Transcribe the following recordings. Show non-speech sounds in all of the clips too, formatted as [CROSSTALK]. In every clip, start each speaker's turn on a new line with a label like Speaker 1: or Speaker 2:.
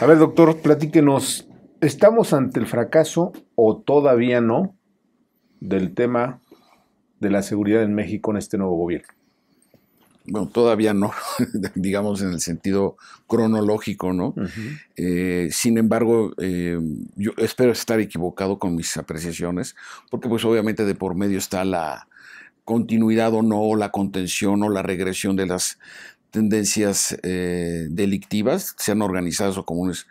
Speaker 1: A ver, doctor, platíquenos, ¿estamos ante el fracaso o todavía no del tema de la seguridad en México en este nuevo gobierno? Bueno, todavía no, [LAUGHS]
Speaker 2: digamos en el sentido cronológico, ¿no? Eh, sin embargo, eh, yo espero estar equivocado con mis apreciaciones, porque pues obviamente de por medio está la, continuidad o no, la contención o la regresión de las, tendencias eh, delictivas, sean organizadas o comunes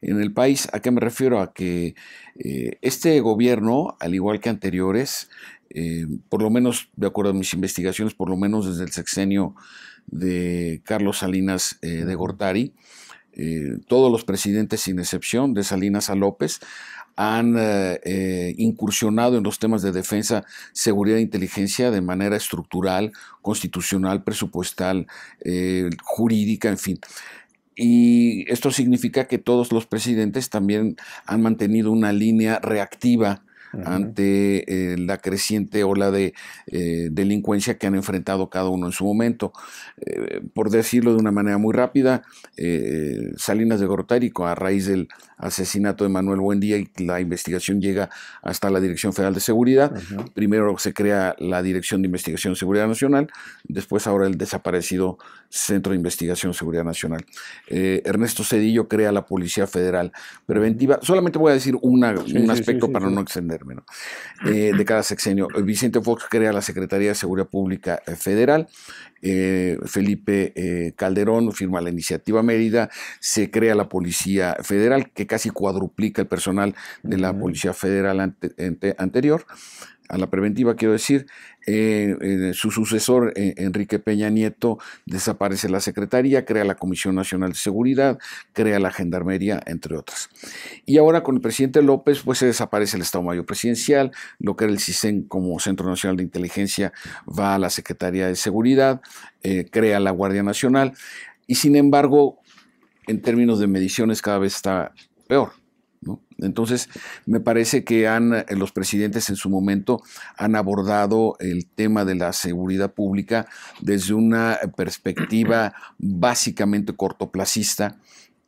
Speaker 2: en el país. ¿A qué me refiero? A que eh, este gobierno, al igual que anteriores, eh, por lo menos, de acuerdo a mis investigaciones, por lo menos desde el sexenio de Carlos Salinas de Gortari, eh, todos los presidentes sin excepción, de Salinas a López, han eh, eh, incursionado en los temas de defensa, seguridad e inteligencia de manera estructural, constitucional, presupuestal, jurídica, en fin. Y esto significa que todos los presidentes también han mantenido una línea reactiva ante eh, la creciente ola de eh, delincuencia que han enfrentado cada uno en su momento. Eh, por decirlo de una manera muy rápida, Salinas de Gortárico, a raíz del asesinato de Manuel Buendía, y la investigación llega hasta la Dirección Federal de Seguridad. Primero se crea la Dirección de Investigación de Seguridad Nacional, después ahora el desaparecido Centro de Investigación de Seguridad Nacional. Ernesto Cedillo crea la Policía Federal Preventiva. Solamente voy a decir un aspecto para no extender eh, de cada sexenio. Vicente Fox crea la Secretaría de Seguridad Pública eh, Federal, eh, Felipe Calderón firma la iniciativa Mérida, se crea la Policía Federal, que casi cuadruplica el personal de la Policía Federal anterior a la preventiva, quiero decir, eh, eh, su sucesor, eh, Enrique Peña Nieto, desaparece la Secretaría, crea la Comisión Nacional de Seguridad, crea la Gendarmería, entre otras. Y ahora con el presidente López, pues se desaparece el Estado Mayor Presidencial, lo que era el CISEN como Centro Nacional de Inteligencia va a la Secretaría de Seguridad, crea la Guardia Nacional, y sin embargo, en términos de mediciones cada vez está peor. Entonces, me parece que han, eh, los presidentes en su momento han abordado el tema de la seguridad pública desde una eh, perspectiva básicamente cortoplacista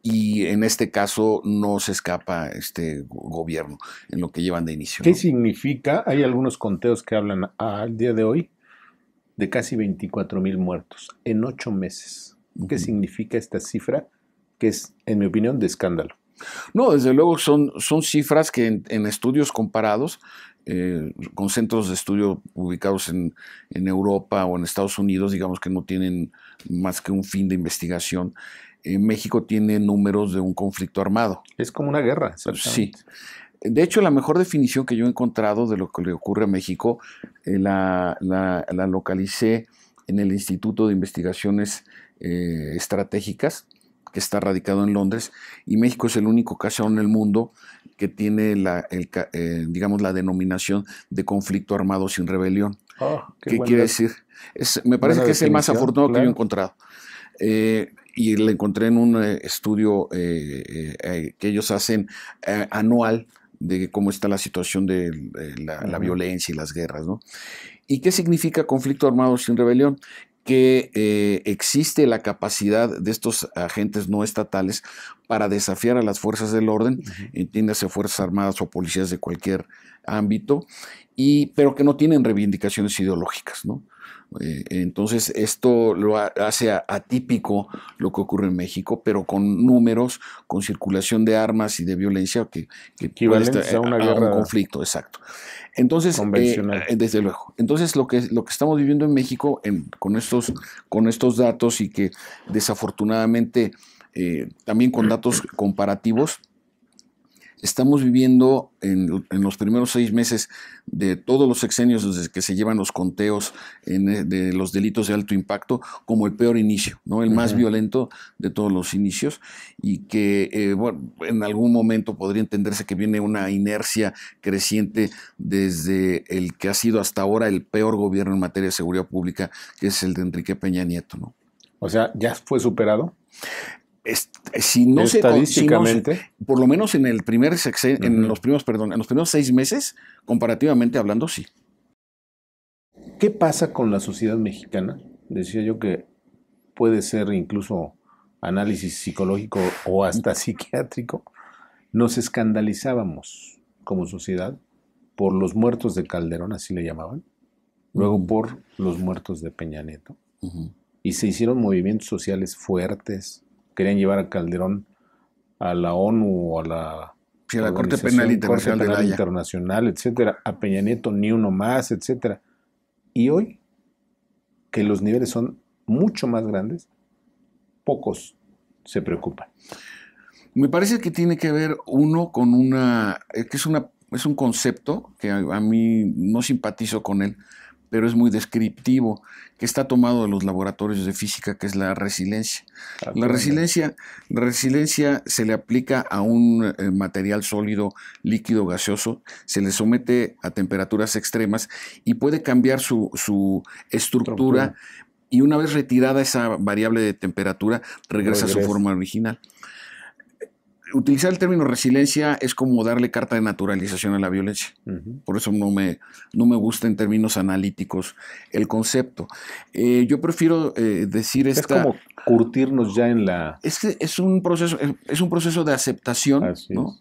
Speaker 2: y en este caso no se escapa
Speaker 1: este gobierno en lo que llevan de inicio. ¿Qué significa? Hay algunos conteos que hablan al día de hoy de casi 24 mil muertos en ocho meses. ¿Qué significa esta cifra que es, en mi opinión, de escándalo? No, desde luego
Speaker 2: son, son cifras que en, estudios comparados eh, con centros de estudio ubicados en, Europa o en Estados Unidos, digamos que no tienen más que un fin de investigación. México tiene números de un conflicto armado. Es como una guerra. Sí. De hecho, la mejor definición que yo he encontrado de lo que le ocurre a México eh, la, localicé en el Instituto de Investigaciones eh, estratégicas que está radicado en Londres, y México es el único caso en el mundo que tiene la, eh, digamos, la denominación de conflicto armado sin rebelión.
Speaker 1: Ah, ¿Qué, quiere decir?
Speaker 2: me parece que es el más afortunado que yo he encontrado. Eh, y lo encontré en un eh, estudio que ellos hacen anual de cómo está la situación de la, violencia y las guerras, ¿Y qué significa conflicto armado sin rebelión? que eh, existe la capacidad de estos agentes no estatales para desafiar a las fuerzas del orden, entiéndase fuerzas armadas o policías de cualquier ámbito, y, pero que no tienen reivindicaciones ideológicas, ¿no? Eh, entonces, esto lo hace atípico lo que ocurre en México, pero con números, con circulación de armas y de violencia que, que a, eh, un conflicto, exacto. Entonces, eh, desde luego. Entonces, lo que, lo que estamos viviendo en México en, con, estos, con estos datos y que desafortunadamente también con [CLEARS THROAT] datos comparativos, Estamos viviendo en, los primeros seis meses de todos los sexenios desde que se llevan los conteos eh, de los delitos de alto impacto como el peor inicio, ¿no? el más violento de todos los inicios y que eh, en algún momento podría entenderse que viene una inercia creciente desde el que ha sido hasta ahora el peor gobierno en materia de seguridad pública, que es el de Enrique Peña Nieto. ¿no?
Speaker 1: O sea, ¿ya fue superado?
Speaker 2: si no estadísticamente se, por lo menos en el primer en los primeros perdón en los primeros seis meses comparativamente hablando sí
Speaker 1: qué pasa con la sociedad mexicana decía yo que puede ser incluso análisis psicológico o hasta [LAUGHS] psiquiátrico nos escandalizábamos como sociedad por los muertos de Calderón así le llamaban luego por los muertos de Peña Nieto y se hicieron movimientos sociales fuertes querían llevar a Calderón a la ONU o a la, Corte Penal Internacional, etc. Internacional etcétera, a Peña Nieto ni uno más, etcétera. Y hoy, que los niveles son mucho más grandes, pocos se preocupan. Me parece que tiene que ver uno con
Speaker 2: una, eh, que es una es un concepto que a, mí no simpatizo con él, pero es muy descriptivo, que está tomado de los laboratorios de física, que es la resiliencia. Ah, la resiliencia, resiliencia se le aplica a un eh, material sólido, líquido, gaseoso, se le somete a temperaturas extremas y puede cambiar su, estructura y una vez retirada esa variable de temperatura, regresa. a su forma original utilizar el término resiliencia es como darle carta de naturalización a la violencia. Por eso no me, no me gusta en términos analíticos el concepto. Eh, yo prefiero eh, decir es Es como curtirnos ya en la... Es, que es, un, proceso, eh, es un proceso de aceptación, ¿no?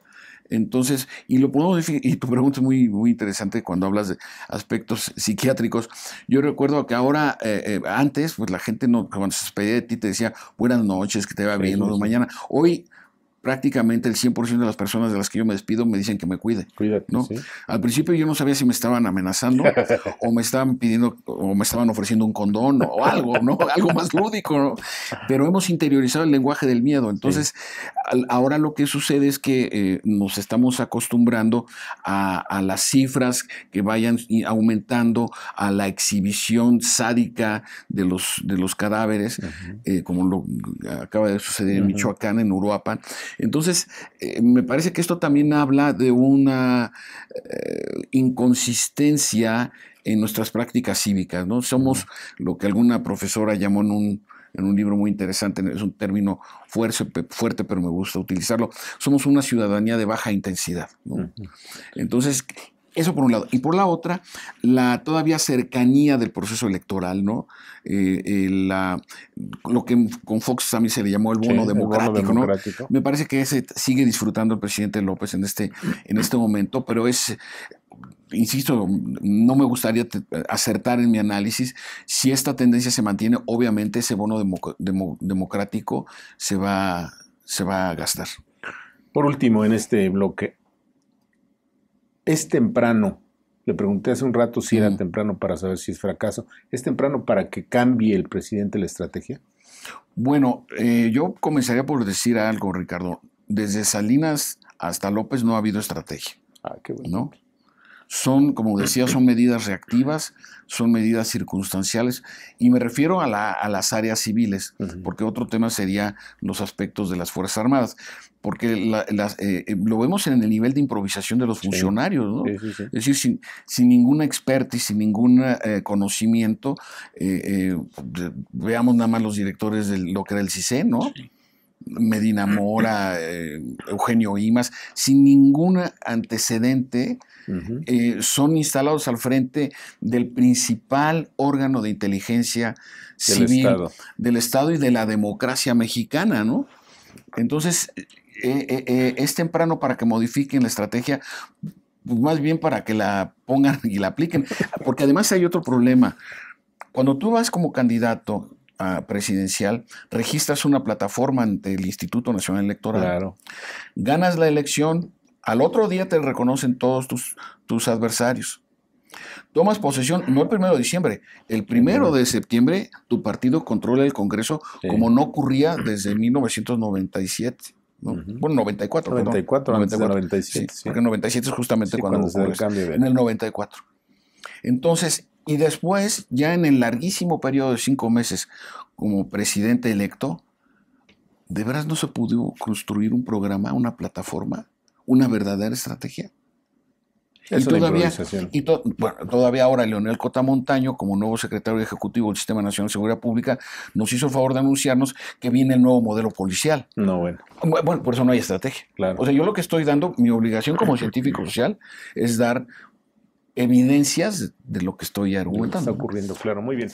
Speaker 2: Entonces, y lo podemos y tu pregunta es muy, muy interesante cuando hablas de aspectos psiquiátricos. Yo recuerdo que ahora, antes, pues la gente no, cuando se despedía de ti te decía buenas noches, que te va bien, sí, mañana. Hoy prácticamente el 100% de las personas de las que yo me despido me dicen que me cuide. Cuídate, Al principio yo no sabía si me estaban amenazando [LAUGHS] o me estaban pidiendo o me estaban ofreciendo un condón o algo, ¿no? [LAUGHS] Algo más lúdico, Pero hemos interiorizado el lenguaje del miedo. Entonces, ahora lo que sucede es que eh, nos estamos acostumbrando a, las cifras que vayan aumentando, a la exhibición sádica de los, de los cadáveres, eh, como lo acaba de suceder en Michoacán, en Uruapan. Entonces, eh, me parece que esto también habla de una eh, inconsistencia en nuestras prácticas cívicas, ¿no? Somos lo que alguna profesora llamó en un, libro muy interesante, es un término fuerte, fuerte, pero me gusta utilizarlo, somos una ciudadanía de baja intensidad. Entonces, eso por un lado. Y por la otra, la todavía cercanía del proceso electoral, ¿no? Eh, eh, lo que con Fox también se le llamó el bono democrático, ¿no? Me parece que ese sigue disfrutando el presidente López en este, en este momento, pero es insisto, no me gustaría acertar en mi análisis. Si esta tendencia se mantiene, obviamente ese bono democrático
Speaker 1: se va, se va a gastar. Por último, en este bloque, ¿Es temprano? Le pregunté hace un rato si era temprano para saber si es fracaso. ¿Es temprano para que cambie el presidente la estrategia? Bueno,
Speaker 2: eh, yo comenzaría por decir algo, Ricardo. Desde Salinas hasta López no ha habido estrategia. Ah, qué bueno. ¿no? son, como decía, son medidas reactivas, son medidas circunstanciales, y me refiero a, las áreas civiles, porque otro tema sería los aspectos de las Fuerzas Armadas, porque eh, eh, lo vemos en el nivel de improvisación de los funcionarios, ¿no? es decir, sin, sin ninguna expertise, sin ningún eh, conocimiento, veamos nada más los directores de lo que era el CICE, ¿no? Medina Mora, eh, Eugenio Imas, sin ningún antecedente, eh, son instalados al frente del principal órgano de inteligencia civil del Estado, y de la democracia mexicana, ¿no? Entonces, eh, es temprano para que modifiquen la estrategia, pues más bien para que la pongan y la apliquen, porque además hay otro problema. Cuando tú vas como candidato Ah, presidencial, registras una plataforma ante el Instituto Nacional Electoral, ganas la elección, al otro día te reconocen todos tus, tus adversarios. Tomas posesión, no el primero de diciembre, el primero de septiembre tu partido controla el Congreso como no ocurría desde 1997. Bueno, 94. 94, 94 97. Porque 97 es justamente cuando, En el 94. Entonces, y después, ya en el larguísimo periodo de cinco meses como presidente electo, ¿de veras no se pudo construir un programa, una plataforma, una verdadera estrategia? y todavía, y todavía ahora Leonel Cotamontaño, como nuevo secretario ejecutivo del Sistema Nacional de Seguridad Pública, nos hizo el favor de anunciarnos que viene el nuevo modelo policial. No, bueno. Bueno, por eso no hay estrategia. O sea, yo lo que estoy dando, mi obligación como científico [CLEARS THROAT] social, es dar evidencias de lo que estoy argumentando. está ocurriendo, claro,
Speaker 1: muy bien.